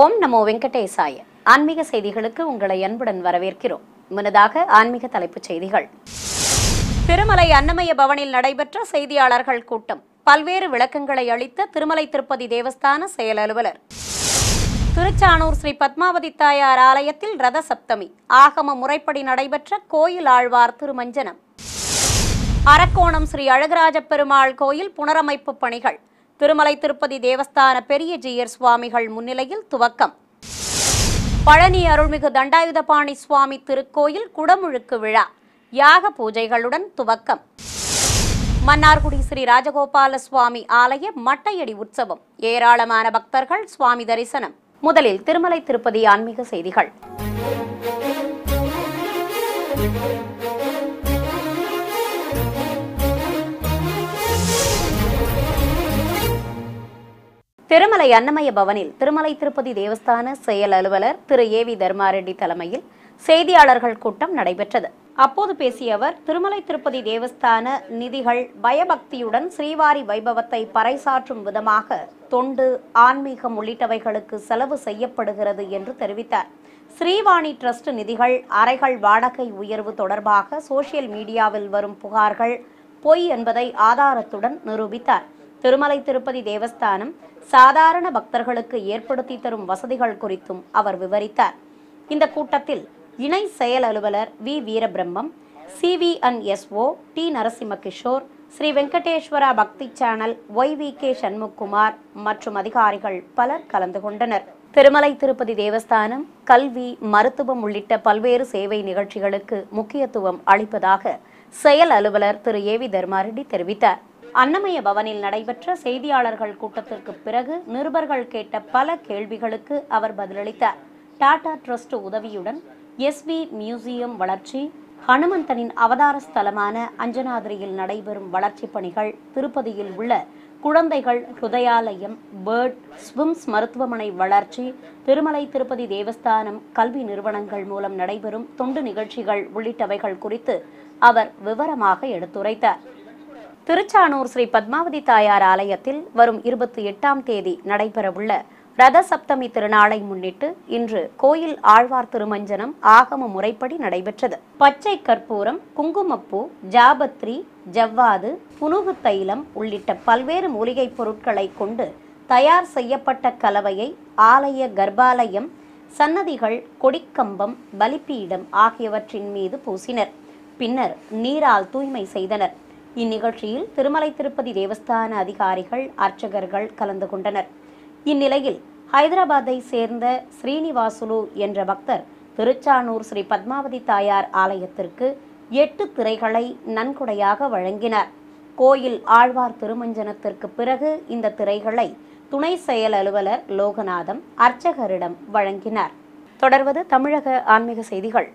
ஓம் நமோ வெங்கடேசாய ஆன்மீக செய்திகளுக்கு உங்களை அன்புடன் வரவேற்கிறோம் முன்னதாக ஆன்மீக தலைப்புச் செய்திகள் திருமலை அன்னமய பவனில் நடைபெற்ற செய்தியாளர்கள் கூட்டம் பல்வேறு விளக்கங்களை அளித்த திருமலை திருப்பதி தேவஸ்தான செயல் அலுவலர் திருச்சானூர் ஸ்ரீ பத்மாவதி தாயார் ஆலயத்தில் ரத சப்தமி ஆகம முறைப்படி நடைபெற்ற கோயில் ஆழ்வார் திருமஞ்சனம் அரக்கோணம் ஸ்ரீ அழகராஜ பெருமாள் கோயில் புனரமைப்பு பணிகள் திருமலை திருப்பதி தேவஸ்தான பெரிய ஜெயர் சுவாமிகள் முன்னிலையில் துவக்கம் பழனி அருள்மிகு தண்டாயுதபாணி சுவாமி திருக்கோயில் குடமுழுக்கு விழா யாக பூஜைகளுடன் துவக்கம் மன்னார்குடி ஸ்ரீ ராஜகோபால சுவாமி ஆலய மட்டையடி உற்சவம் ஏராளமான பக்தர்கள் சுவாமி தரிசனம் முதலில் திருமலை திருப்பதி ஆன்மீக செய்திகள் திருமலை அன்னமய பவனில் திருமலை திருப்பதி தேவஸ்தான செயல் அலுவலர் திரு ஏ வி தர்மாரெட்டி தலைமையில் செய்தியாளர்கள் கூட்டம் நடைபெற்றது அப்போது பேசிய அவர் திருமலை திருப்பதி தேவஸ்தான நிதிகள் பயபக்தியுடன் ஸ்ரீவாரி வைபவத்தை பறைசாற்றும் விதமாக தொண்டு ஆன்மீகம் உள்ளிட்டவைகளுக்கு செலவு செய்யப்படுகிறது என்று தெரிவித்தார் ஸ்ரீவாணி டிரஸ்ட் நிதிகள் அறைகள் வாடகை உயர்வு தொடர்பாக சோசியல் மீடியாவில் வரும் புகார்கள் பொய் என்பதை ஆதாரத்துடன் நிரூபித்தார் திருமலை திருப்பதி தேவஸ்தானம் சாதாரண பக்தர்களுக்கு ஏற்படுத்தி தரும் வசதிகள் குறித்தும் அவர் விவரித்தார் இந்த கூட்டத்தில் இணை செயல் அலுவலர் V Veerabrahmam C V and S O D Narasimha Kishore Sri Venkateswara Bhakti channel Y V K Shanmukumar மற்றும் அதிகாரிகள் பலர் கலந்து கொண்டனர் திருமலை திருப்பதி தேவஸ்தானம் கல்வி மருத்துவம் உள்ளிட்ட பல்வேறு சேவை நிகழ்ச்சிகளுக்கு முக்கியத்துவம் அளிப்பதாக செயல் அலுவலர் திரு ஏ வி தர்மாரெட்டி தெரிவித்தார் அன்னமய பவனில் நடைபெற்ற செய்தியாளர்கள் கூட்டத்திற்கு பிறகு நிருபர்கள் கேட்ட பல கேள்விகளுக்கு அவர் பதிலளித்தார் டாடா ட்ரஸ்ட் உதவியுடன் எஸ்வி மியூசியம் வளர்ச்சி ஹனுமந்தனின் அவதார ஸ்தலமான அஞ்சனாதிரியில் நடைபெறும் வளர்ச்சிப் பணிகள் திருப்பதியில் உள்ள குழந்தைகள் ஹுதயாலயம் பேர்ட் ஸ்விம்ஸ் மருத்துவமனை வளர்ச்சி திருமலை திருப்பதி தேவஸ்தானம் கல்வி நிறுவனங்கள் மூலம் நடைபெறும் தொண்டு நிகழ்ச்சிகள் உள்ளிட்டவைகள் குறித்து அவர் விவரமாக எடுத்துரைத்தார் திருச்சானூர் ஸ்ரீ பத்மாவதி தாயார் ஆலயத்தில் வரும் இருபத்தி எட்டாம் தேதி நடைபெறவுள்ள ரத சப்தமி திருநாளை முன்னிட்டு இன்று கோயில் ஆழ்வார் திருமஞ்சனம் ஆகம முறைப்படி நடைபெற்றது பச்சை கற்பூரம் குங்குமப்பூ ஜாபத்ரி ஜவ்வாது புனுகு தைலம் உள்ளிட்ட பல்வேறு மூலிகைப் பொருட்களை கொண்டு தயார் செய்யப்பட்ட கலவையை ஆலய கர்ப்பாலயம் சன்னதிகள் கொடிக்கம்பம் பலிப்பீடம் ஆகியவற்றின் மீது பூசினர் பின்னர் நீரால் தூய்மை செய்தனர் இந்நிகழ்ச்சியில் திருமலை திருப்பதி தேவஸ்தான அதிகாரிகள் அர்ச்சகர்கள் கலந்து கொண்டனர் இந்நிலையில் ஹைதராபாத்தை சேர்ந்த ஸ்ரீனிவாசுலு என்ற பக்தர் திருச்சானூர் ஸ்ரீ பத்மாவதி தாயார் ஆலயத்திற்கு எட்டு திரைகளை நன்கொடையாக வழங்கினார் கோயில் ஆழ்வார் திருமஞ்சனத்திற்கு பிறகு இந்த திரைகளை துணை செயல் அலுவலர் லோகநாதம் அர்ச்சகரிடம் வழங்கினார் தொடர்வது தமிழக ஆன்மீக செய்திகள்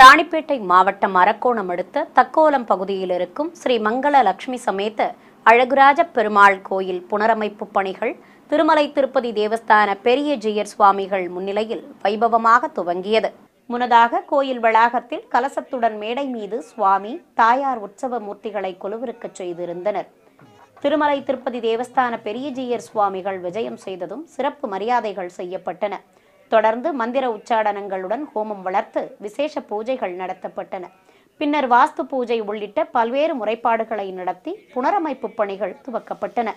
ராணிப்பேட்டை மாவட்டம் அரக்கோணம் அடுத்த தக்கோலம் பகுதியில் இருக்கும் ஸ்ரீ மங்கள லட்சுமி சமேத அழகுராஜ பெருமாள் கோயில் புனரமைப்பு பணிகள் திருமலை திருப்பதி தேவஸ்தான பெரிய ஜெயர் சுவாமிகள் முன்னிலையில் வைபவமாக துவங்கியது முன்னதாக கோயில் வளாகத்தில் கலசத்துடன் மேடை மீது சுவாமி தாயார் உற்சவ மூர்த்திகளை கொலுவிருக்கச் செய்திருந்தனர் திருமலை திருப்பதி தேவஸ்தான பெரிய ஜெயர் சுவாமிகள் விஜயம் செய்ததும் சிறப்பு மரியாதைகள் செய்யப்பட்டன தொடர்ந்து மந்திர உச்சாடனங்களுடன் ஹோமம் வளர்த்து விசேஷ பூஜைகள் நடத்தப்பட்டன பின்னர் வாஸ்து பூஜை உள்ளிட்ட பல்வேறு முறைப்பாடுகளை நடத்தி புனரமைப்பு பணிகள் துவக்கப்பட்டன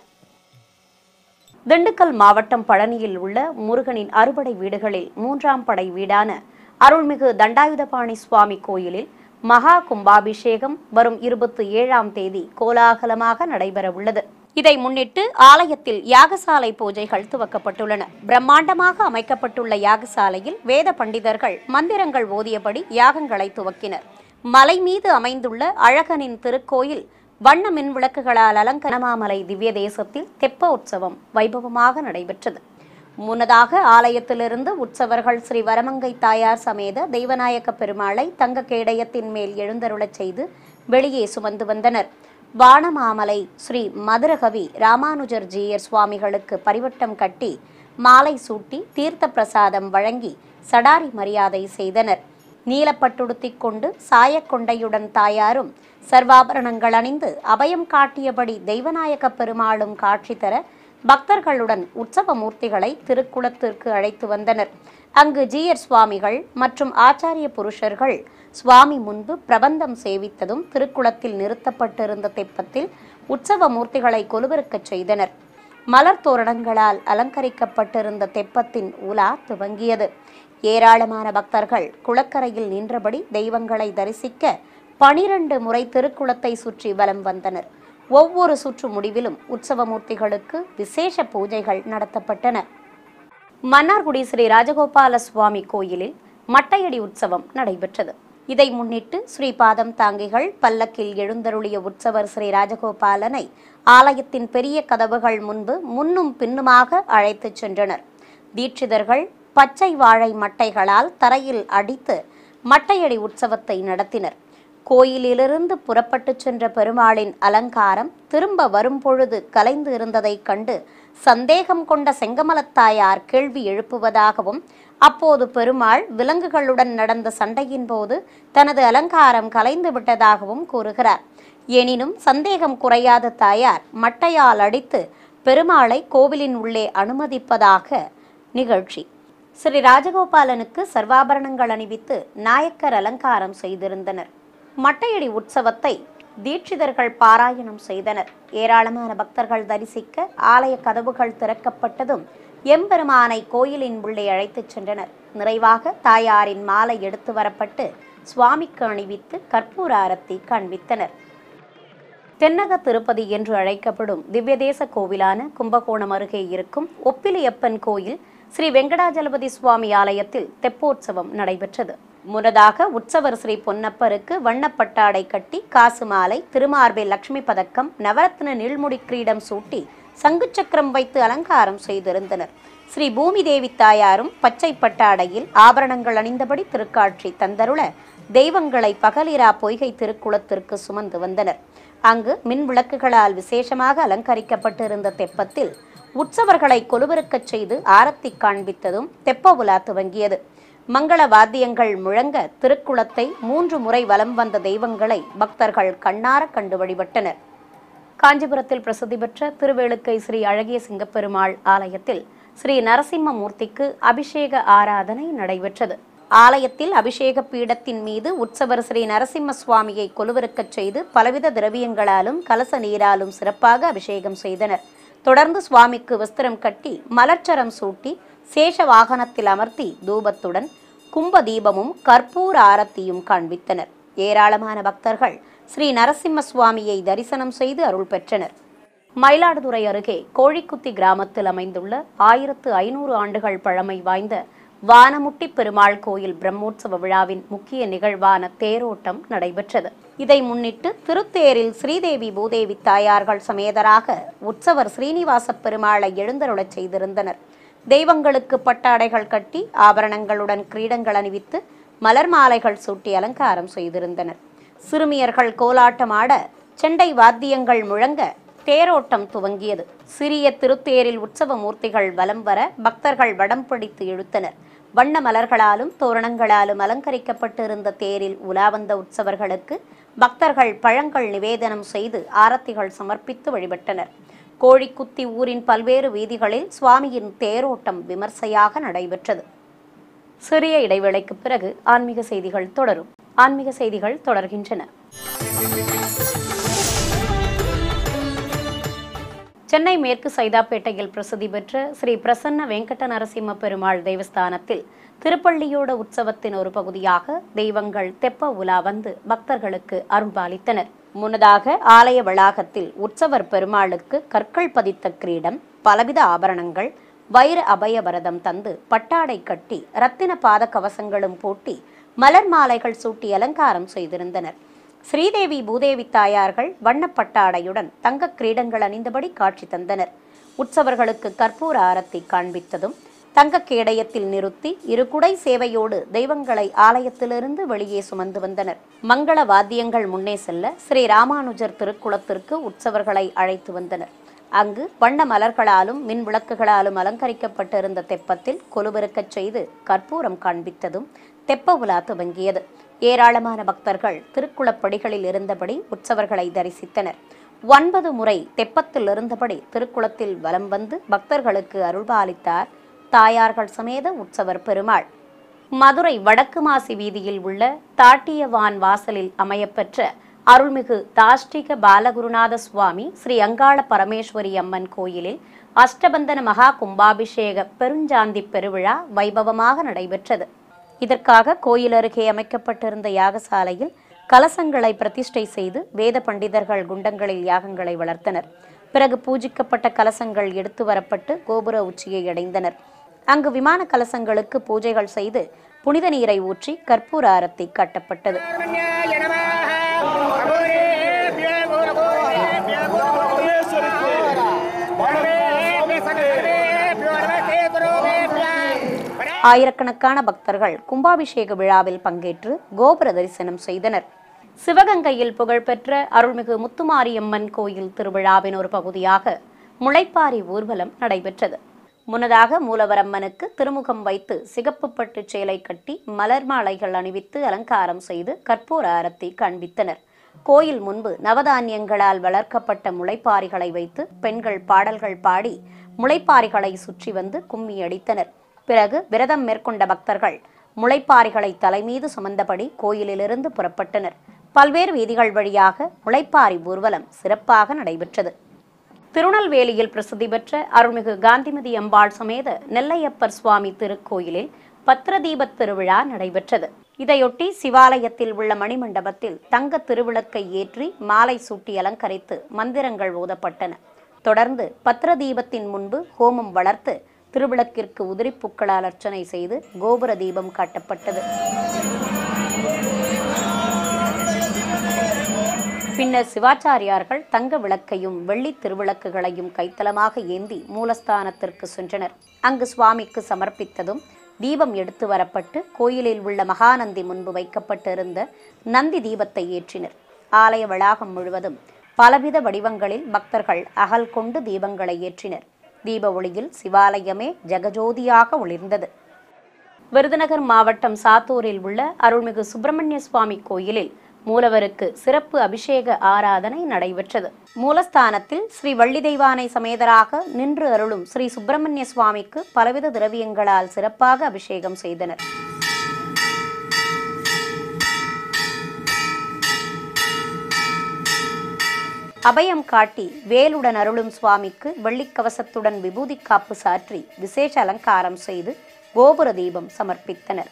திண்டுக்கல் மாவட்டம் பழனியில் உள்ள முருகனின் அறுபடை வீடுகளில் மூன்றாம் படை வீடான அருள்மிகு தண்டாயுதபாணி சுவாமி கோயிலில் மகா கும்பாபிஷேகம் வரும் இருபத்தி ஏழாம் தேதி கோலாகலமாக நடைபெறவுள்ளது இதை முன்னிட்டு ஆலயத்தில் யாகசாலை பூஜைகள் துவக்கப்பட்டுள்ளன பிரம்மாண்டமாக அமைக்கப்பட்டுள்ள யாகசாலையில் வேத பண்டிதர்கள் மந்திரங்கள் ஓதியபடி யாகங்களை துவக்கினர் மலை மீது அமைந்துள்ள அழகனின் திருக்கோயில் வண்ண மின் விளக்குகளால் அலங்கனமாமலை திவ்ய தேசத்தில் தெப்ப உற்சவம் வைபவமாக நடைபெற்றது முன்னதாக ஆலயத்திலிருந்து உற்சவர்கள் ஸ்ரீ வரமங்கை தாயார் சமேத தெய்வநாயக்க பெருமாளை தங்க கேடயத்தின் மேல் எழுந்தருளச் செய்து வெளியே சுமந்து வந்தனர் வானமாமலை ஸ்ரீ மதுரகவி ராமானுஜர் ஜீயர் சுவாமிகளுக்கு பரிவட்டம் கட்டி மாலை சூட்டி தீர்த்த பிரசாதம் வழங்கி சடாரி மரியாதை செய்தனர் நீலப்பட்டுடுத்தி கொண்டு சாயக்கொண்டையுடன் தாயாரும் சர்வாபரணங்கள் அணிந்து அபயம் காட்டியபடி தெய்வநாயக பெருமாளும் காட்சி தர பக்தர்களுடன் உற்சவ மூர்த்திகளை திருக்குளத்திற்கு அழைத்து வந்தனர் அங்கு ஜீயர் சுவாமிகள் மற்றும் ஆச்சாரிய புருஷர்கள் சுவாமி முன்பு பிரபந்தம் சேவித்ததும் திருக்குளத்தில் நிறுத்தப்பட்டிருந்த தெப்பத்தில் உற்சவ மூர்த்திகளை கொலுவிருக்கச் செய்தனர் மலர் தோரணங்களால் அலங்கரிக்கப்பட்டிருந்த தெப்பத்தின் உலா துவங்கியது ஏராளமான பக்தர்கள் குளக்கரையில் நின்றபடி தெய்வங்களை தரிசிக்க பனிரண்டு முறை திருக்குளத்தை சுற்றி வலம் வந்தனர் ஒவ்வொரு சுற்று முடிவிலும் உற்சவமூர்த்திகளுக்கு விசேஷ பூஜைகள் நடத்தப்பட்டன மன்னார்குடி ஸ்ரீ ராஜகோபால சுவாமி கோயிலில் மட்டையடி உற்சவம் நடைபெற்றது இதை முன்னிட்டு ஸ்ரீபாதம் தாங்கிகள் பல்லக்கில் எழுந்தருளிய உற்சவர் ஸ்ரீ ராஜகோபாலனை ஆலயத்தின் பெரிய கதவுகள் முன்பு முன்னும் பின்னுமாக அழைத்துச் சென்றனர் தீட்சிதர்கள் பச்சை வாழை மட்டைகளால் தரையில் அடித்து மட்டையடி உற்சவத்தை நடத்தினர் கோயிலிலிருந்து புறப்பட்டு சென்ற பெருமாளின் அலங்காரம் திரும்ப வரும்பொழுது கலைந்து இருந்ததைக் கண்டு சந்தேகம் கொண்ட செங்கமலத்தாயார் கேள்வி எழுப்புவதாகவும் அப்போது பெருமாள் விலங்குகளுடன் நடந்த சண்டையின் போது தனது அலங்காரம் கலைந்து விட்டதாகவும் கூறுகிறார் எனினும் சந்தேகம் குறையாத தாயார் மட்டையால் அடித்து பெருமாளை கோவிலின் உள்ளே அனுமதிப்பதாக நிகழ்ச்சி ஸ்ரீ ராஜகோபாலனுக்கு சர்வாபரணங்கள் அணிவித்து நாயக்கர் அலங்காரம் செய்திருந்தனர் மட்டையடி உற்சவத்தை தீட்சிதர்கள் பாராயணம் செய்தனர் ஏராளமான பக்தர்கள் தரிசிக்க ஆலய கதவுகள் திறக்கப்பட்டதும் எம்பெருமானை கோயிலின் உள்ளே அழைத்துச் சென்றனர் நிறைவாக தாயாரின் மாலை எடுத்து வரப்பட்டு சுவாமிக்கு அணிவித்து கற்பூர ஆரத்தி காண்பித்தனர் தென்னக திருப்பதி என்று அழைக்கப்படும் திவ்யதேச கோவிலான கும்பகோணம் அருகே இருக்கும் ஒப்பிலியப்பன் கோயில் ஸ்ரீ வெங்கடாஜலபதி சுவாமி ஆலயத்தில் தெப்போற்சவம் நடைபெற்றது முன்னதாக உற்சவர் ஸ்ரீ பொன்னப்பருக்கு வண்ணப்பட்டாடை கட்டி காசு மாலை திருமார்பில் லக்ஷ்மி பதக்கம் நவரத்ன நீள்முடி கிரீடம் சூட்டி சக்கரம் வைத்து அலங்காரம் செய்திருந்தனர் ஸ்ரீ பூமி தேவி தாயாரும் பச்சை பட்டாடையில் ஆபரணங்கள் அணிந்தபடி திருக்காட்சி தந்தருள தெய்வங்களை பகலிரா பொய்கை திருக்குளத்திற்கு சுமந்து வந்தனர் அங்கு மின் விளக்குகளால் விசேஷமாக அலங்கரிக்கப்பட்டிருந்த தெப்பத்தில் உற்சவர்களை கொலுவிருக்கச் செய்து ஆரத்தி காண்பித்ததும் தெப்ப உலா துவங்கியது மங்கள வாத்தியங்கள் முழங்க திருக்குளத்தை மூன்று முறை வலம் வந்த தெய்வங்களை பக்தர்கள் கண்ணார கண்டு வழிபட்டனர் காஞ்சிபுரத்தில் பிரசித்தி பெற்ற திருவேலுக்கை ஸ்ரீ அழகிய சிங்கப்பெருமாள் ஆலயத்தில் ஸ்ரீ நரசிம்மமூர்த்திக்கு அபிஷேக ஆராதனை நடைபெற்றது ஆலயத்தில் அபிஷேக பீடத்தின் மீது உற்சவர் ஸ்ரீ நரசிம்ம சுவாமியை கொலுவிறக்கச் செய்து பலவித திரவியங்களாலும் கலச நீராலும் சிறப்பாக அபிஷேகம் செய்தனர் தொடர்ந்து சுவாமிக்கு வஸ்திரம் கட்டி மலர்ச்சரம் சூட்டி சேஷ வாகனத்தில் அமர்த்தி தூபத்துடன் கும்ப தீபமும் கற்பூர ஆரத்தியும் காண்பித்தனர் ஏராளமான பக்தர்கள் ஸ்ரீ நரசிம்ம சுவாமியை தரிசனம் செய்து அருள் பெற்றனர் மயிலாடுதுறை அருகே கோழிக்குத்தி கிராமத்தில் அமைந்துள்ள ஆயிரத்து ஐநூறு ஆண்டுகள் பழமை வாய்ந்த வானமுட்டி பெருமாள் கோயில் பிரம்மோற்சவ விழாவின் முக்கிய நிகழ்வான தேரோட்டம் நடைபெற்றது இதை முன்னிட்டு திருத்தேரில் ஸ்ரீதேவி பூதேவி தாயார்கள் சமேதராக உற்சவர் ஸ்ரீனிவாச பெருமாளை எழுந்தருளச் செய்திருந்தனர் தெய்வங்களுக்கு பட்டாடைகள் கட்டி ஆபரணங்களுடன் கிரீடங்கள் அணிவித்து மலர் மாலைகள் சூட்டி அலங்காரம் செய்திருந்தனர் சிறுமியர்கள் கோலாட்டமாட செண்டை வாத்தியங்கள் முழங்க தேரோட்டம் துவங்கியது சிறிய திருத்தேரில் உற்சவ மூர்த்திகள் வலம் வர பக்தர்கள் வடம் பிடித்து இழுத்தனர் வண்ண மலர்களாலும் தோரணங்களாலும் அலங்கரிக்கப்பட்டிருந்த தேரில் உலாவந்த உற்சவர்களுக்கு பக்தர்கள் பழங்கள் நிவேதனம் செய்து ஆரத்திகள் சமர்ப்பித்து வழிபட்டனர் கோழிக்குத்தி ஊரின் பல்வேறு வீதிகளில் சுவாமியின் தேரோட்டம் விமர்சையாக நடைபெற்றது சிறிய இடைவேளைக்கு பிறகு ஆன்மீக செய்திகள் தொடரும் ஆன்மீக செய்திகள் தொடர்கின்றன சென்னை மேற்கு சைதாப்பேட்டையில் பிரசித்தி பெற்ற ஸ்ரீ பிரசன்ன வெங்கட நரசிம்ம பெருமாள் தேவஸ்தானத்தில் திருப்பள்ளியோட உற்சவத்தின் ஒரு பகுதியாக தெய்வங்கள் தெப்ப உலா வந்து பக்தர்களுக்கு அருள்பாலித்தனர் முன்னதாக ஆலய வளாகத்தில் உற்சவர் பெருமாளுக்கு கற்கள் பதித்த கிரீடம் பலவித ஆபரணங்கள் வைர அபய வரதம் தந்து பட்டாடை கட்டி ரத்தின பாத கவசங்களும் பூட்டி மலர் மாலைகள் சூட்டி அலங்காரம் செய்திருந்தனர் ஸ்ரீதேவி பூதேவி தாயார்கள் வண்ணப்பட்டாடையுடன் தங்க கிரீடங்கள் அணிந்தபடி காட்சி தந்தனர் உற்சவர்களுக்கு கற்பூர ஆரத்தை காண்பித்ததும் தங்க கேடயத்தில் நிறுத்தி இரு குடை சேவையோடு தெய்வங்களை ஆலயத்திலிருந்து வெளியே சுமந்து வந்தனர் மங்கள வாத்தியங்கள் முன்னே செல்ல ஸ்ரீ ராமானுஜர் திருக்குளத்திற்கு உற்சவர்களை அழைத்து வந்தனர் அங்கு வண்ண மலர்களாலும் மின் விளக்குகளாலும் அலங்கரிக்கப்பட்டிருந்த தெப்பத்தில் கொலுபெருக்கச் செய்து கற்பூரம் காண்பித்ததும் தெப்ப உலா துவங்கியது ஏராளமான பக்தர்கள் திருக்குளப்படிகளில் இருந்தபடி உற்சவர்களை தரிசித்தனர் ஒன்பது முறை தெப்பத்தில் இருந்தபடி திருக்குளத்தில் வலம் வந்து பக்தர்களுக்கு அருள்பாலித்தார் தாயார்கள் சமேத உற்சவர் பெருமாள் மதுரை வடக்கு மாசி வீதியில் உள்ள தாட்டியவான் வாசலில் அமையப்பெற்ற அருள்மிகு தாஷ்டிக பாலகுருநாத சுவாமி ஸ்ரீ அங்காள பரமேஸ்வரி அம்மன் கோயிலில் அஷ்டபந்தன மகா கும்பாபிஷேக பெருஞ்சாந்தி பெருவிழா வைபவமாக நடைபெற்றது இதற்காக கோயில் அருகே அமைக்கப்பட்டிருந்த யாகசாலையில் கலசங்களை பிரதிஷ்டை செய்து வேத பண்டிதர்கள் குண்டங்களில் யாகங்களை வளர்த்தனர் பிறகு பூஜிக்கப்பட்ட கலசங்கள் எடுத்து வரப்பட்டு கோபுர உச்சியை அடைந்தனர் அங்கு விமான கலசங்களுக்கு பூஜைகள் செய்து புனித நீரை ஊற்றி கற்பூர அரத்தி கட்டப்பட்டது ஆயிரக்கணக்கான பக்தர்கள் கும்பாபிஷேக விழாவில் பங்கேற்று கோபுர தரிசனம் செய்தனர் சிவகங்கையில் புகழ்பெற்ற அருள்மிகு முத்துமாரியம்மன் கோயில் திருவிழாவின் ஒரு பகுதியாக முளைப்பாரி ஊர்வலம் நடைபெற்றது முன்னதாக மூலவரம்மனுக்கு திருமுகம் வைத்து சிகப்பு பட்டு சேலை கட்டி மலர் மாலைகள் அணிவித்து அலங்காரம் செய்து கற்பூர அரத்தி காண்பித்தனர் கோயில் முன்பு நவதானியங்களால் வளர்க்கப்பட்ட முளைப்பாரிகளை வைத்து பெண்கள் பாடல்கள் பாடி முளைப்பாரிகளை சுற்றி வந்து கும்மி அடித்தனர் பிறகு விரதம் மேற்கொண்ட பக்தர்கள் முளைப்பாரிகளை தலைமீது சுமந்தபடி கோயிலிலிருந்து புறப்பட்டனர் பல்வேறு வீதிகள் வழியாக முளைப்பாரி ஊர்வலம் சிறப்பாக நடைபெற்றது திருநெல்வேலியில் பிரசித்தி பெற்ற அருள்மிகு காந்திமதி அம்பாள் சமேத நெல்லையப்பர் சுவாமி திருக்கோயிலில் பத்ரதீபத் திருவிழா நடைபெற்றது இதையொட்டி சிவாலயத்தில் உள்ள மணிமண்டபத்தில் தங்க திருவிளக்கை ஏற்றி மாலை சூட்டி அலங்கரித்து மந்திரங்கள் ஓதப்பட்டன தொடர்ந்து பத்ரதீபத்தின் முன்பு ஹோமம் வளர்த்து திருவிளக்கிற்கு உதிரிப்புக்களால் அர்ச்சனை செய்து கோபுர தீபம் காட்டப்பட்டது பின்னர் சிவாச்சாரியார்கள் தங்க விளக்கையும் வெள்ளி திருவிளக்குகளையும் கைத்தலமாக ஏந்தி மூலஸ்தானத்திற்கு சென்றனர் அங்கு சுவாமிக்கு சமர்ப்பித்ததும் தீபம் எடுத்து வரப்பட்டு கோயிலில் உள்ள மகாநந்தி முன்பு வைக்கப்பட்டிருந்த நந்தி தீபத்தை ஏற்றினர் ஆலய வளாகம் முழுவதும் பலவித வடிவங்களில் பக்தர்கள் அகல் கொண்டு தீபங்களை ஏற்றினர் தீப ஒளியில் சிவாலயமே ஜெகஜோதியாக ஒளிர்ந்தது விருதுநகர் மாவட்டம் சாத்தூரில் உள்ள அருள்மிகு சுப்பிரமணிய சுவாமி கோயிலில் மூலவருக்கு சிறப்பு அபிஷேக ஆராதனை நடைபெற்றது மூலஸ்தானத்தில் ஸ்ரீ வள்ளி தெய்வானை சமேதராக நின்று அருளும் ஸ்ரீ சுப்பிரமணிய சுவாமிக்கு பலவித திரவியங்களால் சிறப்பாக அபிஷேகம் செய்தனர் அபயம் காட்டி வேலுடன் அருளும் சுவாமிக்கு வெள்ளிக்கவசத்துடன் விபூதி காப்பு சாற்றி விசேஷ அலங்காரம் செய்து கோபுர தீபம் சமர்ப்பித்தனர்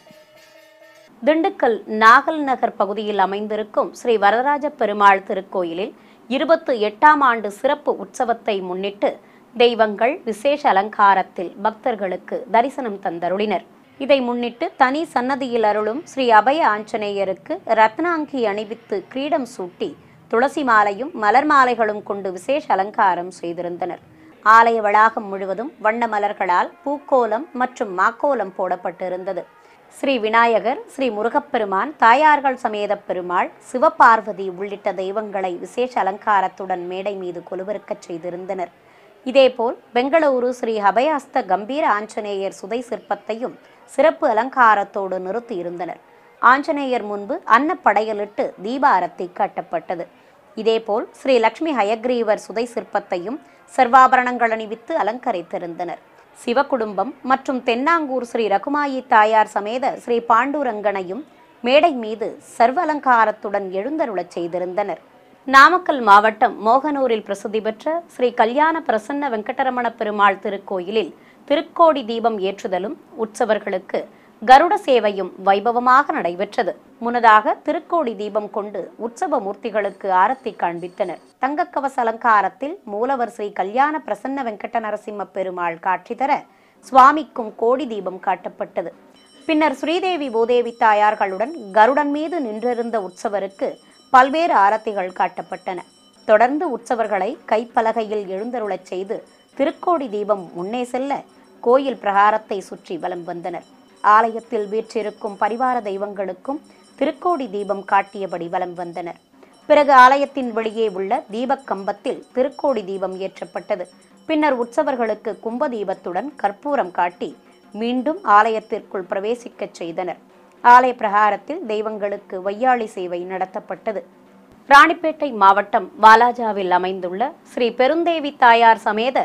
திண்டுக்கல் நாகல் நகர் பகுதியில் அமைந்திருக்கும் ஸ்ரீ வரதராஜ பெருமாள் திருக்கோயிலில் இருபத்து எட்டாம் ஆண்டு சிறப்பு உற்சவத்தை முன்னிட்டு தெய்வங்கள் விசேஷ அலங்காரத்தில் பக்தர்களுக்கு தரிசனம் தந்தருளினர் இதை முன்னிட்டு தனி சன்னதியில் அருளும் ஸ்ரீ அபய ஆஞ்சநேயருக்கு ரத்னாங்கி அணிவித்து கிரீடம் சூட்டி துளசி மாலையும் மலர் மாலைகளும் கொண்டு விசேஷ அலங்காரம் செய்திருந்தனர் ஆலய வளாகம் முழுவதும் வண்ண மலர்களால் பூக்கோலம் மற்றும் மாக்கோலம் போடப்பட்டிருந்தது ஸ்ரீ விநாயகர் ஸ்ரீ முருகப்பெருமான் தாயார்கள் சமேத பெருமாள் சிவபார்வதி உள்ளிட்ட தெய்வங்களை விசேஷ அலங்காரத்துடன் மேடை மீது கொலுவிருக்கச் செய்திருந்தனர் இதேபோல் பெங்களூரு ஸ்ரீ அபயாஸ்த கம்பீர ஆஞ்சநேயர் சுதை சிற்பத்தையும் சிறப்பு அலங்காரத்தோடு நிறுத்தியிருந்தனர் ஆஞ்சநேயர் முன்பு அன்னப்படையலிட்டு தீபாரத்தை காட்டப்பட்டது இதேபோல் ஸ்ரீ லக்ஷ்மி ஹயக்ரீவர் சுதை சிற்பத்தையும் சர்வாபரணங்கள் அணிவித்து அலங்கரித்திருந்தனர் சிவகுடும்பம் மற்றும் தென்னாங்கூர் ஸ்ரீ ரகுமாயி தாயார் சமேத ஸ்ரீ பாண்டுரங்கனையும் மேடை மீது சர்வலங்காரத்துடன் எழுந்தருளச் செய்திருந்தனர் நாமக்கல் மாவட்டம் மோகனூரில் பிரசித்தி பெற்ற ஸ்ரீ கல்யாண பிரசன்ன வெங்கடரமண பெருமாள் திருக்கோயிலில் திருக்கோடி தீபம் ஏற்றுதலும் உற்சவர்களுக்கு கருட சேவையும் வைபவமாக நடைபெற்றது முன்னதாக திருக்கோடி தீபம் கொண்டு உற்சவ மூர்த்திகளுக்கு ஆரத்தி காண்பித்தனர் தங்கக்கவச அலங்காரத்தில் மூலவர் ஸ்ரீ கல்யாண பிரசன்ன வெங்கட நரசிம்ம பெருமாள் காட்சி தர சுவாமிக்கும் கோடி தீபம் காட்டப்பட்டது பின்னர் ஸ்ரீதேவி பூதேவி தாயார்களுடன் கருடன் மீது நின்றிருந்த உற்சவருக்கு பல்வேறு ஆரத்திகள் காட்டப்பட்டன தொடர்ந்து உற்சவர்களை கைப்பலகையில் எழுந்தருளச் செய்து திருக்கோடி தீபம் முன்னே செல்ல கோயில் பிரகாரத்தை சுற்றி வலம் வந்தனர் ஆலயத்தில் வீற்றிருக்கும் பரிவார தெய்வங்களுக்கும் திருக்கோடி தீபம் காட்டியபடி வலம் வந்தனர் பிறகு ஆலயத்தின் வெளியே உள்ள தீபக் கம்பத்தில் திருக்கோடி தீபம் ஏற்றப்பட்டது பின்னர் உற்சவர்களுக்கு கும்ப தீபத்துடன் கற்பூரம் காட்டி மீண்டும் ஆலயத்திற்குள் பிரவேசிக்கச் செய்தனர் ஆலய பிரகாரத்தில் தெய்வங்களுக்கு வையாளி சேவை நடத்தப்பட்டது ராணிப்பேட்டை மாவட்டம் வாலாஜாவில் அமைந்துள்ள ஸ்ரீ பெருந்தேவி தாயார் சமேத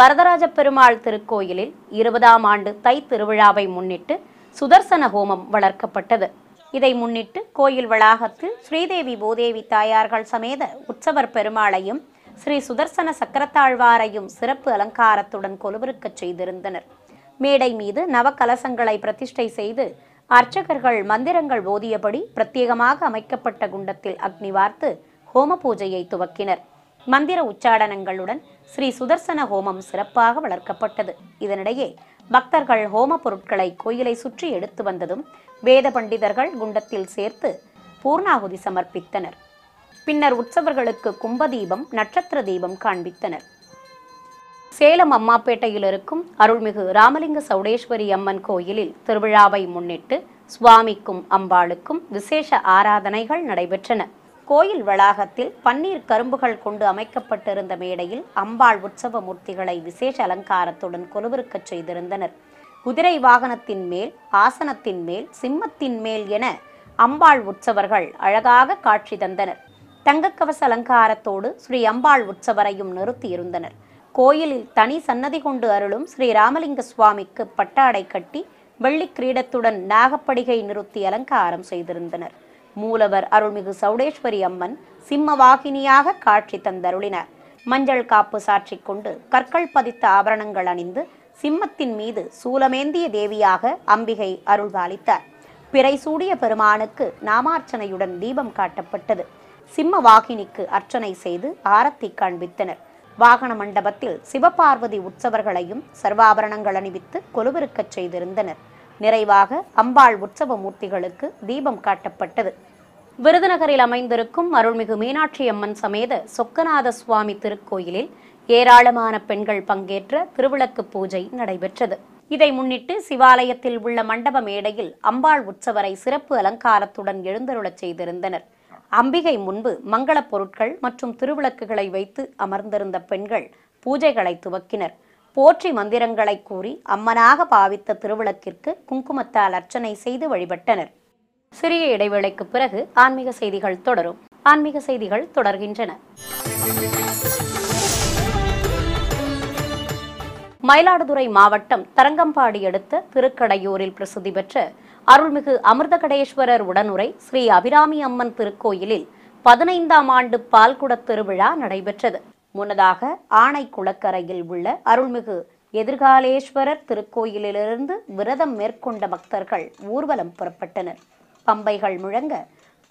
வரதராஜ பெருமாள் திருக்கோயிலில் இருபதாம் ஆண்டு தை திருவிழாவை முன்னிட்டு சுதர்சன ஹோமம் வளர்க்கப்பட்டது இதை முன்னிட்டு கோயில் வளாகத்தில் ஸ்ரீதேவி பூதேவி தாயார்கள் சமேத உற்சவர் பெருமாளையும் ஸ்ரீ சுதர்சன சக்கரத்தாழ்வாரையும் சிறப்பு அலங்காரத்துடன் கொலுவிருக்கச் செய்திருந்தனர் மேடை மீது கலசங்களை பிரதிஷ்டை செய்து அர்ச்சகர்கள் மந்திரங்கள் ஓதியபடி பிரத்யேகமாக அமைக்கப்பட்ட குண்டத்தில் அக்னி வார்த்து ஹோம பூஜையை துவக்கினர் மந்திர உச்சாடனங்களுடன் ஸ்ரீ சுதர்சன ஹோமம் சிறப்பாக வளர்க்கப்பட்டது இதனிடையே பக்தர்கள் ஹோம பொருட்களை கோயிலை சுற்றி எடுத்து வந்ததும் வேத பண்டிதர்கள் குண்டத்தில் சேர்த்து பூர்ணாகுதி சமர்ப்பித்தனர் பின்னர் உற்சவர்களுக்கு கும்ப தீபம் நட்சத்திர தீபம் காண்பித்தனர் சேலம் அம்மாப்பேட்டையில் இருக்கும் அருள்மிகு ராமலிங்க சௌடேஸ்வரி அம்மன் கோயிலில் திருவிழாவை முன்னிட்டு சுவாமிக்கும் அம்பாளுக்கும் விசேஷ ஆராதனைகள் நடைபெற்றன கோயில் வளாகத்தில் பன்னீர் கரும்புகள் கொண்டு அமைக்கப்பட்டிருந்த மேடையில் அம்பாள் உற்சவ மூர்த்திகளை விசேஷ அலங்காரத்துடன் கொலுவிருக்கச் செய்திருந்தனர் குதிரை வாகனத்தின் மேல் ஆசனத்தின் மேல் சிம்மத்தின் மேல் என அம்பாள் உற்சவர்கள் அழகாக காட்சி தந்தனர் தங்கக்கவச அலங்காரத்தோடு ஸ்ரீ அம்பாள் உற்சவரையும் நிறுத்தியிருந்தனர் கோயிலில் தனி சன்னதி கொண்டு அருளும் ஸ்ரீ ராமலிங்க சுவாமிக்கு பட்டாடை கட்டி வெள்ளி கிரீடத்துடன் நாகப்படிகை நிறுத்தி அலங்காரம் செய்திருந்தனர் மூலவர் அருள்மிகு சௌடேஸ்வரி அம்மன் வாகினியாக காட்சி தந்தருளினர் மஞ்சள் காப்பு சாற்றி கொண்டு கற்கள் பதித்த ஆபரணங்கள் அணிந்து சிம்மத்தின் மீது சூலமேந்திய தேவியாக அம்பிகை அருள்பாலித்தார் பிறை சூடிய பெருமானுக்கு நாமார்ச்சனையுடன் தீபம் காட்டப்பட்டது சிம்ம வாகினிக்கு அர்ச்சனை செய்து ஆரத்தி காண்பித்தனர் வாகன மண்டபத்தில் சிவபார்வதி உற்சவர்களையும் சர்வாபரணங்கள் அணிவித்து கொலுவிருக்கச் செய்திருந்தனர் நிறைவாக அம்பாள் உற்சவ மூர்த்திகளுக்கு தீபம் காட்டப்பட்டது விருதுநகரில் அமைந்திருக்கும் அருள்மிகு மீனாட்சி அம்மன் சமேத சொக்கநாத சுவாமி திருக்கோயிலில் ஏராளமான பெண்கள் பங்கேற்ற திருவிளக்கு பூஜை நடைபெற்றது இதை முன்னிட்டு சிவாலயத்தில் உள்ள மண்டப மேடையில் அம்பாள் உற்சவரை சிறப்பு அலங்காரத்துடன் எழுந்தருளச் செய்திருந்தனர் அம்பிகை முன்பு மங்களப் பொருட்கள் மற்றும் திருவிளக்குகளை வைத்து அமர்ந்திருந்த பெண்கள் பூஜைகளை துவக்கினர் போற்றி மந்திரங்களை கூறி அம்மனாக பாவித்த திருவிளக்கிற்கு குங்குமத்தால் அர்ச்சனை செய்து வழிபட்டனர் சிறிய இடைவேளைக்கு பிறகு ஆன்மீக செய்திகள் தொடரும் ஆன்மீக செய்திகள் தொடர்கின்றன மயிலாடுதுறை மாவட்டம் தரங்கம்பாடி அடுத்த திருக்கடையூரில் பிரசித்தி பெற்ற அருள்மிகு அமிர்தகடேஸ்வரர் உடனுரை ஸ்ரீ அபிராமி அம்மன் திருக்கோயிலில் பதினைந்தாம் ஆண்டு பால்குட திருவிழா நடைபெற்றது முன்னதாக ஆணை குளக்கரையில் உள்ள அருள்மிகு எதிர்காலேஸ்வரர் திருக்கோயிலிலிருந்து விரதம் மேற்கொண்ட பக்தர்கள் ஊர்வலம் புறப்பட்டனர் பம்பைகள் முழங்க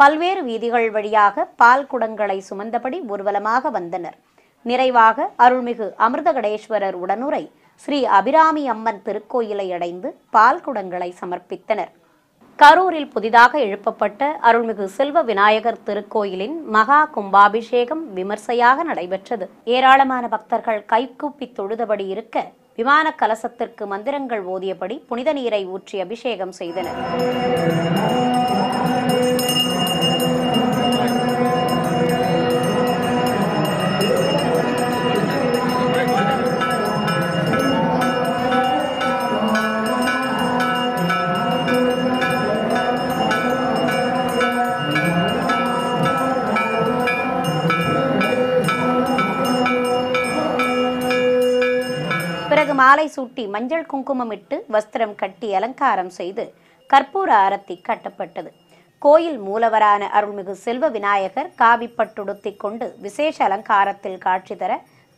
பல்வேறு வீதிகள் வழியாக பால் குடங்களை சுமந்தபடி ஊர்வலமாக வந்தனர் நிறைவாக அருள்மிகு கடேஸ்வரர் உடனுரை ஸ்ரீ அபிராமி அம்மன் திருக்கோயிலை அடைந்து பால் குடங்களை சமர்ப்பித்தனர் கரூரில் புதிதாக எழுப்பப்பட்ட அருள்மிகு செல்வ விநாயகர் திருக்கோயிலின் மகா கும்பாபிஷேகம் விமர்சையாக நடைபெற்றது ஏராளமான பக்தர்கள் கைகூப்பி தொழுதபடி இருக்க விமான கலசத்திற்கு மந்திரங்கள் ஓதியபடி புனித நீரை ஊற்றி அபிஷேகம் செய்தனர் பிறகு மாலை சூட்டி மஞ்சள் குங்குமம் இட்டு வஸ்திரம் கட்டி அலங்காரம் செய்து கற்பூர ஆரத்தி கட்டப்பட்டது கோயில் மூலவரான அருள்மிகு செல்வ விநாயகர் காவிப்பட்டுடுத்தி கொண்டு விசேஷ அலங்காரத்தில் காட்சி தர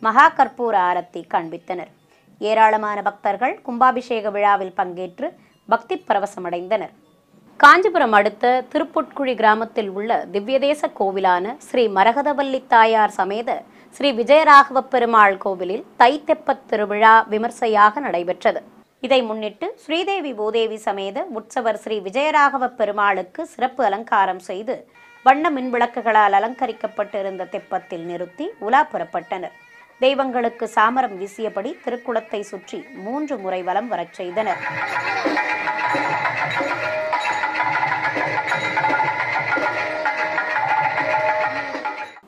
மகா கற்பூர ஆரத்தி காண்பித்தனர் ஏராளமான பக்தர்கள் கும்பாபிஷேக விழாவில் பங்கேற்று பக்தி பரவசமடைந்தனர் காஞ்சிபுரம் அடுத்த திருப்புட்குழி கிராமத்தில் உள்ள திவ்யதேச கோவிலான ஸ்ரீ மரகதவல்லி தாயார் சமேத ஸ்ரீ விஜயராகவ பெருமாள் கோவிலில் தைத்தெப்பத் திருவிழா விமர்சையாக நடைபெற்றது இதை முன்னிட்டு ஸ்ரீதேவி பூதேவி சமேத உற்சவர் ஸ்ரீ விஜயராகவ பெருமாளுக்கு சிறப்பு அலங்காரம் செய்து வண்ண மின்விளக்குகளால் அலங்கரிக்கப்பட்டிருந்த தெப்பத்தில் நிறுத்தி உலா புறப்பட்டனர் தெய்வங்களுக்கு சாமரம் வீசியபடி திருக்குளத்தை சுற்றி மூன்று முறை வலம் வரச் செய்தனர்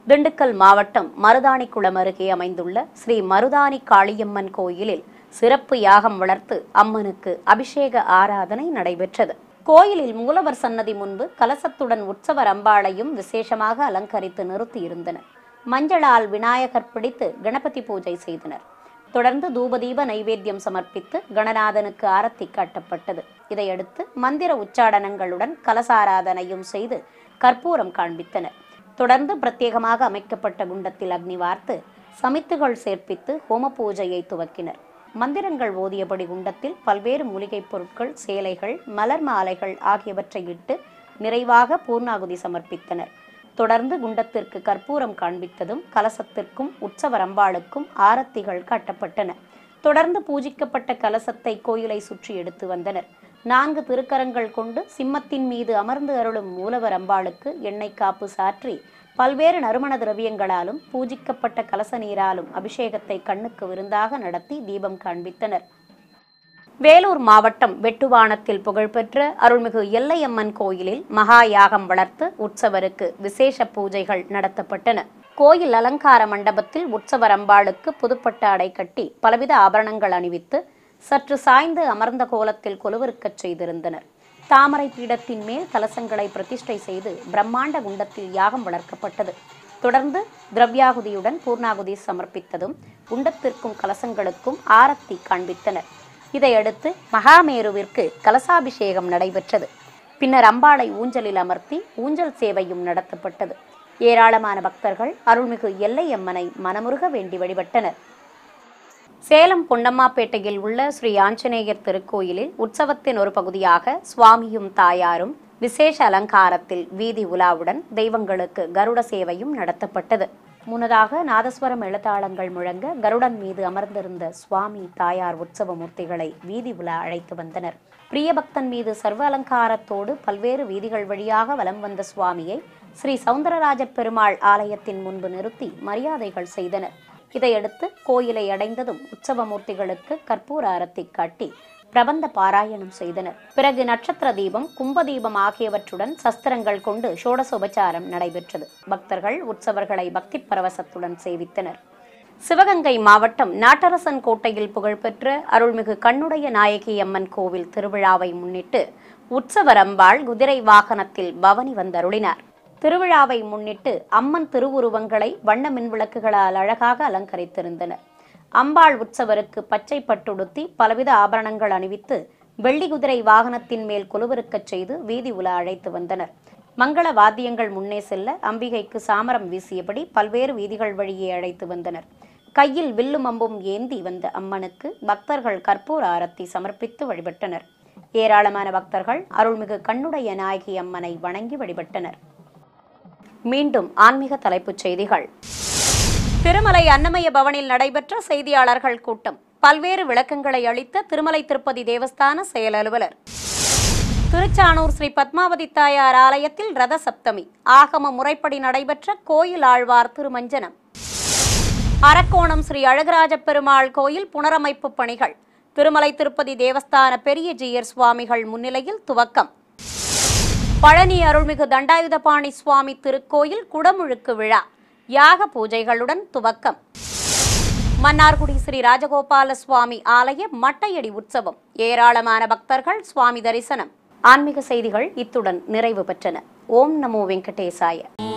திண்டுக்கல் மாவட்டம் மருதாணிக்குளம் அருகே அமைந்துள்ள ஸ்ரீ மருதாணி காளியம்மன் கோயிலில் சிறப்பு யாகம் வளர்த்து அம்மனுக்கு அபிஷேக ஆராதனை நடைபெற்றது கோயிலில் மூலவர் சன்னதி முன்பு கலசத்துடன் உற்சவ அம்பாளையும் விசேஷமாக அலங்கரித்து நிறுத்தியிருந்தனர் மஞ்சளால் விநாயகர் பிடித்து கணபதி பூஜை செய்தனர் தொடர்ந்து தூபதீப நைவேத்தியம் சமர்ப்பித்து கணநாதனுக்கு ஆரத்தி காட்டப்பட்டது இதையடுத்து மந்திர உச்சாடனங்களுடன் கலசாராதனையும் செய்து கற்பூரம் காண்பித்தனர் தொடர்ந்து பிரத்யேகமாக அமைக்கப்பட்ட குண்டத்தில் அக்னி வார்த்து சமித்துகள் சேர்ப்பித்து ஹோம பூஜையை துவக்கினர் மந்திரங்கள் ஓதியபடி குண்டத்தில் பல்வேறு மூலிகைப் பொருட்கள் சேலைகள் மலர் மாலைகள் ஆகியவற்றை இட்டு நிறைவாக பூர்ணாகுதி சமர்ப்பித்தனர் தொடர்ந்து குண்டத்திற்கு கற்பூரம் காண்பித்ததும் கலசத்திற்கும் உற்சவ ரம்பாளுக்கும் ஆரத்திகள் காட்டப்பட்டன தொடர்ந்து பூஜிக்கப்பட்ட கலசத்தை கோயிலை சுற்றி எடுத்து வந்தனர் நான்கு திருக்கரங்கள் கொண்டு சிம்மத்தின் மீது அமர்ந்து அருளும் மூலவர் அம்பாளுக்கு எண்ணெய் காப்பு சாற்றி பல்வேறு நறுமண திரவியங்களாலும் பூஜிக்கப்பட்ட கலச நீராலும் அபிஷேகத்தை கண்ணுக்கு விருந்தாக நடத்தி தீபம் காண்பித்தனர் வேலூர் மாவட்டம் வெட்டுவானத்தில் புகழ்பெற்ற அருள்மிகு எல்லையம்மன் கோயிலில் மகா யாகம் வளர்த்து உற்சவருக்கு விசேஷ பூஜைகள் நடத்தப்பட்டன கோயில் அலங்கார மண்டபத்தில் உற்சவர் அம்பாளுக்கு புதுப்பட்ட அடை கட்டி பலவித ஆபரணங்கள் அணிவித்து சற்று சாய்ந்து அமர்ந்த கோலத்தில் கொலுவிருக்கச் செய்திருந்தனர் தாமரை பீடத்தின் மேல் கலசங்களை பிரதிஷ்டை செய்து பிரம்மாண்ட குண்டத்தில் யாகம் வளர்க்கப்பட்டது தொடர்ந்து திரவ்யாகுதியுடன் பூர்ணாகுதி சமர்ப்பித்ததும் குண்டத்திற்கும் கலசங்களுக்கும் ஆரத்தி காண்பித்தனர் இதையடுத்து மகாமேருவிற்கு கலசாபிஷேகம் நடைபெற்றது பின்னர் அம்பாளை ஊஞ்சலில் அமர்த்தி ஊஞ்சல் சேவையும் நடத்தப்பட்டது ஏராளமான பக்தர்கள் அருள்மிகு எல்லையம்மனை மனமுருக வேண்டி வழிபட்டனர் சேலம் பொன்னம்மாப்பேட்டையில் உள்ள ஸ்ரீ ஆஞ்சநேயர் திருக்கோயிலில் உற்சவத்தின் ஒரு பகுதியாக சுவாமியும் தாயாரும் விசேஷ அலங்காரத்தில் வீதி உலாவுடன் தெய்வங்களுக்கு கருட சேவையும் நடத்தப்பட்டது முன்னதாக நாதஸ்வரம் எழுத்தாளங்கள் முழங்க கருடன் மீது அமர்ந்திருந்த சுவாமி தாயார் உற்சவ மூர்த்திகளை வீதி உலா அழைத்து வந்தனர் பிரியபக்தன் மீது சர்வ அலங்காரத்தோடு பல்வேறு வீதிகள் வழியாக வலம் வந்த சுவாமியை ஸ்ரீ சவுந்தரராஜ பெருமாள் ஆலயத்தின் முன்பு நிறுத்தி மரியாதைகள் செய்தனர் இதையடுத்து கோயிலை அடைந்ததும் உற்சவமூர்த்திகளுக்கு கற்பூர அரத்தி காட்டி பிரபந்த பாராயணம் செய்தனர் பிறகு நட்சத்திர தீபம் கும்ப தீபம் ஆகியவற்றுடன் சஸ்திரங்கள் கொண்டு சோடசோபச்சாரம் நடைபெற்றது பக்தர்கள் உற்சவர்களை பக்தி பரவசத்துடன் சேவித்தனர் சிவகங்கை மாவட்டம் நாட்டரசன் கோட்டையில் புகழ்பெற்ற அருள்மிகு கண்ணுடைய நாயகி அம்மன் கோவில் திருவிழாவை முன்னிட்டு உற்சவரம்பாள் குதிரை வாகனத்தில் பவனி வந்தருளினார் திருவிழாவை முன்னிட்டு அம்மன் திருவுருவங்களை வண்ண மின்விளக்குகளால் அழகாக அலங்கரித்திருந்தனர் அம்பாள் உற்சவருக்கு பச்சை பட்டுடுத்தி பலவித ஆபரணங்கள் அணிவித்து வெள்ளி குதிரை வாகனத்தின் மேல் குலுவிருக்கச் செய்து வீதி உலா அழைத்து வந்தனர் மங்கள வாத்தியங்கள் முன்னே செல்ல அம்பிகைக்கு சாமரம் வீசியபடி பல்வேறு வீதிகள் வழியே அழைத்து வந்தனர் கையில் வில்லும் அம்பும் ஏந்தி வந்த அம்மனுக்கு பக்தர்கள் கற்பூர ஆரத்தி சமர்ப்பித்து வழிபட்டனர் ஏராளமான பக்தர்கள் அருள்மிகு கண்ணுடைய நாயகி அம்மனை வணங்கி வழிபட்டனர் மீண்டும் ஆன்மீக தலைப்புச் செய்திகள் திருமலை அன்னமய பவனில் நடைபெற்ற செய்தியாளர்கள் கூட்டம் பல்வேறு விளக்கங்களை அளித்த திருமலை திருப்பதி தேவஸ்தான செயல் அலுவலர் திருச்சானூர் ஸ்ரீ பத்மாவதி தாயார் ஆலயத்தில் ரத சப்தமி ஆகம முறைப்படி நடைபெற்ற கோயில் ஆழ்வார் திருமஞ்சனம் அரக்கோணம் ஸ்ரீ அழகராஜ பெருமாள் கோயில் புனரமைப்பு பணிகள் திருமலை திருப்பதி தேவஸ்தான பெரிய ஜீயர் சுவாமிகள் முன்னிலையில் துவக்கம் பழனி அருள்மிகு தண்டாயுதபாணி சுவாமி திருக்கோயில் குடமுழுக்கு விழா யாக பூஜைகளுடன் துவக்கம் மன்னார்குடி ஸ்ரீ ராஜகோபால சுவாமி ஆலய மட்டையடி உற்சவம் ஏராளமான பக்தர்கள் சுவாமி தரிசனம் ஆன்மீக செய்திகள் இத்துடன் நிறைவு பெற்றன ஓம் நமோ வெங்கடேசாய